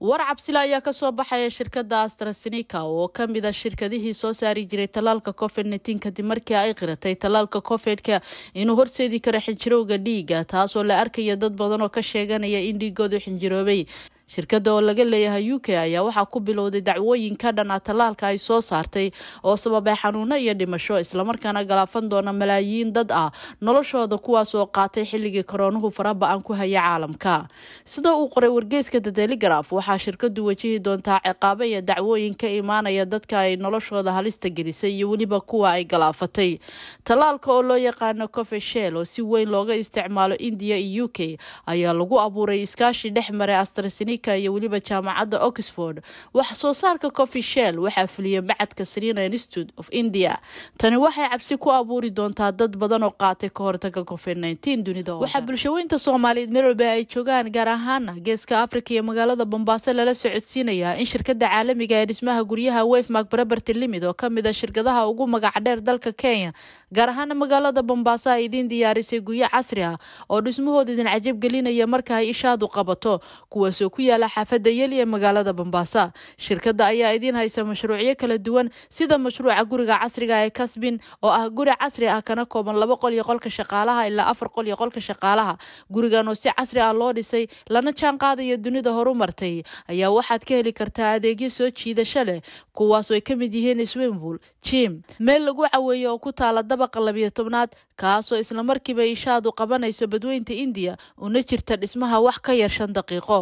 war cabsile ayaa kasoo baxaya shirkadda astrasenika oo kamid a shirkadihii soo saari jiray tallaalka covid neten kadib markii ay qiratay tallaalka covid-ka inuu horseedi karo xinjirowga dhiiga taasoo la arkaya dad badan oo ka sheeganaya in dhiigoodu xinjiroobay shirkadda oo laga leeyahay u k ayaa waxaa ku bilowday dacwooyin dacwooyinka dhanaa tallaalka ay soo saartay oo sababay xanuuno iyo dhimasho islamarkaana galaafan doona malaayiin dad ah noloshooda kuwaas oo qaatay xilligii koroonuhu faraba-an ku haya caalamka sida uu qoray wargeyska the telegraf waxaa shirkadu wajihi doontaa ciqaabo iyo dacwooyin ka imaanaya dadka ay noloshooda halista gelisay iyo weliba kuwa ay galaafatay tallaalka oo loo yaqaano cofeshel oo si weyn looga isticmaalo indiya iyo u k ayaa lagu abuuray iskaashi dhex maray astrasini america iyo weliba jaamacadda oxford wax soo saarka cofi shell waxaa fuliyay macadka srina institute of india tani waxay cabsi ku abuuri doontaa dad badan oo qaatay ka hortaga covid dunida waxaa bulshooyinta soomaaliyeed meroobe ay joogaan gaar ahaana geeska africa iyo magaalada bombaase lala socodsiinayaa in shirkada caalamiga ah ee dhismaha guryaha wefmark baraberty limid oo kamid a ah shirkadaha ugu magac dheer dalka kenya gaar ahaana magaalada bombaaso ay idiin diyaarisay guryo casri ah oo dhismahooda idin cajab gelinaya marka ay ishaadu qabato kuwaasoo ku yaala xaafadda yel ee magaalada bambaasa shirkadda ayaa idiin haysa mashruucyo kala duwan sida mashruuca guriga casriga ah ee kasbin oo ah guri casri ah kana kooban laba qol iyo qolka shaqaalaha ilaa afar qol iyo qolka shaqaalaha gurigan oo si casri ah loo dhisay lana jaan qaadaya dunida horumartay ayaa waxaad ka heli kartaa adeegyo soo jiidasho leh kuwaas oo ay ka mid yihiin swimbull jim meel lagu caweeyo oo ku taala dabaqa labiyo tobnaad kaasoo islamarkiiba ishaadu qabanayso badweynta indiya una jirta dhismaha wax ka yar shan daqiiqo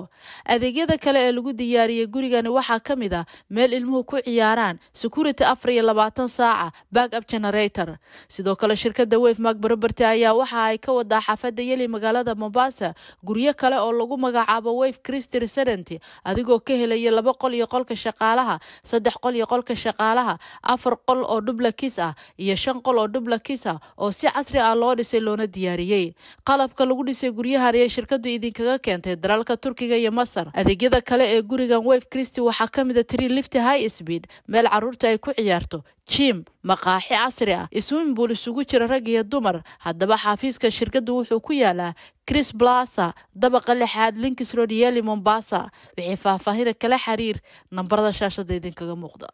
adeegyada kale ee lagu diyaariyey gurigani waxaa ka mid a ah meel ilmuhu ku ciyaaraan security afar iyo labaatan saaca back up generator sidoo kale shirkadda wefmark baroberty ayaa waxa ay ka wadaa xaafadda yeli magaalada mombasa guryo kale oo lagu magacaabo wef christi resident adigoo ka helaya laba qol iyo qolka shaqaalaha saddex qol iyo qolka shaqaalaha afar qol oo dublakis ah iyo shan qol oo dublakis ah oo si casri ah loo dhisay loona diyaariyey qalabka lagu dhisay guryahan ayay shirkaddu idinkaga keentay dalalka turkiga iyo masar star adeegyada kale ee gurigan weve christy waxaa ka mida ah trie lifty high speed meel caruurta ay ku ciyaarto jim maqaaxi casri ah iswinbuol isugu jira rag iyo dumar haddaba xaafiiska shirkaddu wuxuu ku yaalaa chris blasa dabaqa lixaad linkisrodiyeli mombasa wixii faahfaahida kala xiriir nambarada shaashadda idinkaga muuqda